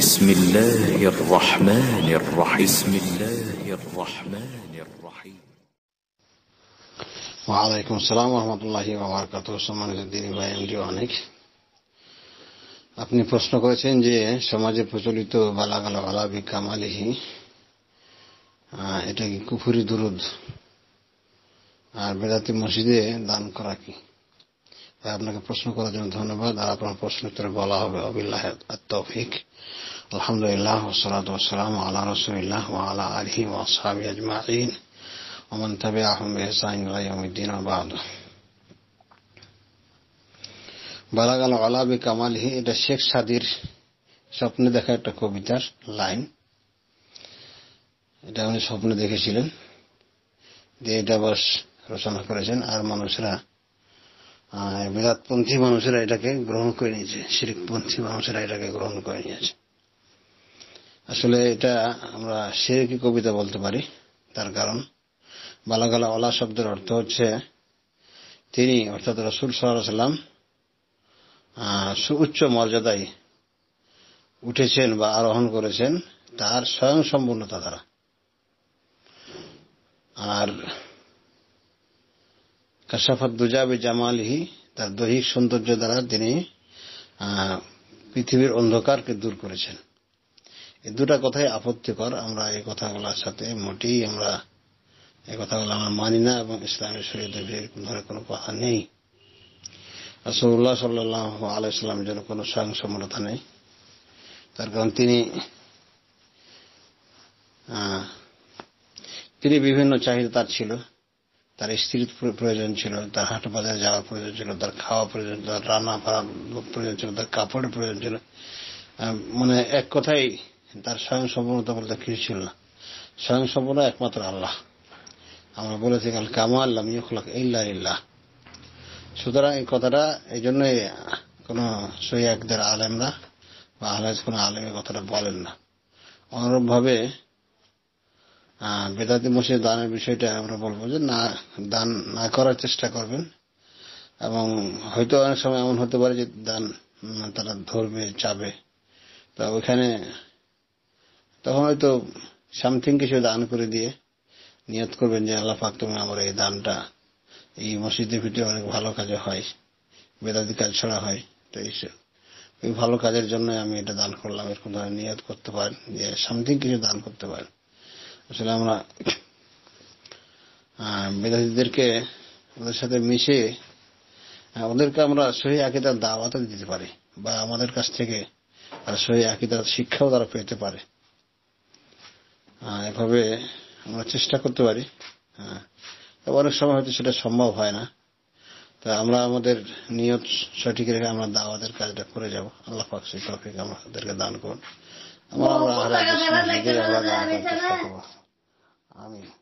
بسم الله الرحمن الرحيم بسم الله الرحمن الرحيم ওয়ালাইকুম আসসালাম রহমতুল্লাহ বাবরকাত সম্মানিত দিদি ভাই এমডি অনেক আপনি প্রশ্ন করেছেন যে সমাজে প্রচলিত বালাগাল বালা কামালিহি এটা কি কুফুরি দুরুদ আর বেদাতি মসজিদে দান করা কি আপনাকে প্রশ্ন করার জন্য ধন্যবাদ আর আপনার প্রশ্ন উত্তরে বলা হবে অবিল্লাহ তৌফিক আলহামদুলিল্লাহ ওসলাত ওসালাম আল্লাহ রসুলিল্লাহ আলা আলহি ওয়াসাবি আজমাইন ওমন তবে আহম এহসাইন আবাদ বালাগ আল আলা বি কামালহি এটা শেখ সাদির স্বপ্নে দেখা একটা কবিতার লাইন এটা উনি স্বপ্নে দেখেছিলেন দিয়ে এটা বস রচনা করেছেন আর মানুষরা বেদাতপন্থী মানুষেরা এটাকে গ্রহণ করে নিয়েছে শিরিকপন্থী মানুষেরা এটাকে গ্রহণ করে নিয়েছে আসলে এটা আমরা শিরকি কবিতা বলতে পারি তার কারণ বালাগালা ওলা শব্দের অর্থ হচ্ছে তিনি অর্থাৎ রসুল সাল্লাম সুউচ্চ মর্যাদায় উঠেছেন বা আরোহণ করেছেন তার স্বয়ং সম্পূর্ণতা দ্বারা আর কাশাফাত দুজাবে হি তার দৈহিক সৌন্দর্য দ্বারা তিনি পৃথিবীর অন্ধকারকে দূর করেছেন এই দুটা কথাই আপত্তিকর আমরা এই কথাগুলোর সাথে মোটেই আমরা এই কথাগুলো আমরা মানি না এবং ইসলামের শরীর ধরে কোনো কথা নেই রসুল্লাহ সাল্লাহ আলাইসাল্লামের জন্য কোনো স্বয়ং সমর্থা নেই তার কারণ তিনি তিনি বিভিন্ন চাহিদা তার ছিল তার স্ত্রীর প্রয়োজন ছিল তার হাট বাজারে যাওয়ার প্রয়োজন ছিল তার খাওয়া প্রয়োজন তার রান্না ফাড়া প্রয়োজন ছিল তার কাপড়ের প্রয়োজন ছিল মানে এক কথাই তার স্বয়ং সম্পূর্ণতা বলতে কিছু ছিল না স্বয়ং সম্পূর্ণ একমাত্র আল্লাহ আমরা বলেছি কাল কামাল ইউখলাক ইল্লা ইল্লাহ সুতরাং এই কথাটা এই জন্যই কোনো সৈয়াকদের আলেমরা বা আহলাজ কোনো আলেমের কথাটা বলেন না ভাবে বেদাতি মসজিদ দানের বিষয়টা আমরা বলবো যে না দান না করার চেষ্টা করবেন এবং হয়তো অনেক সময় এমন হতে পারে যে দান তারা ধরবে চাবে তা ওইখানে তখন হয়তো সামথিং কিছু দান করে দিয়ে নিয়ত করবেন যে আল্লাহ পাক তুমি আমার এই দানটা এই মসজিদের ভিতরে অনেক ভালো কাজে হয় বেদাতি কাজ ছাড়া হয় তো এইসব ওই ভালো কাজের জন্য আমি এটা দান করলাম এরকম ধরনের নিয়ত করতে পারেন যে সামথিং কিছু দান করতে পারেন আসলে আমরা বিরোধীদেরকে ওদের সাথে মিশে ওদেরকে আমরা সহি আকিদার দাওয়াতও দিতে পারি বা আমাদের কাছ থেকে সহি আকিদার শিক্ষাও তারা পেতে পারে এভাবে আমরা চেষ্টা করতে পারি হ্যাঁ অনেক সময় হয়তো সেটা সম্ভব হয় না তা আমরা আমাদের নিয়ত সঠিক রেখে আমরা দাওয়াতের কাজটা করে যাব আল্লাহ পাক সেই আমাদেরকে দান করুন আমরা আমরা Amén.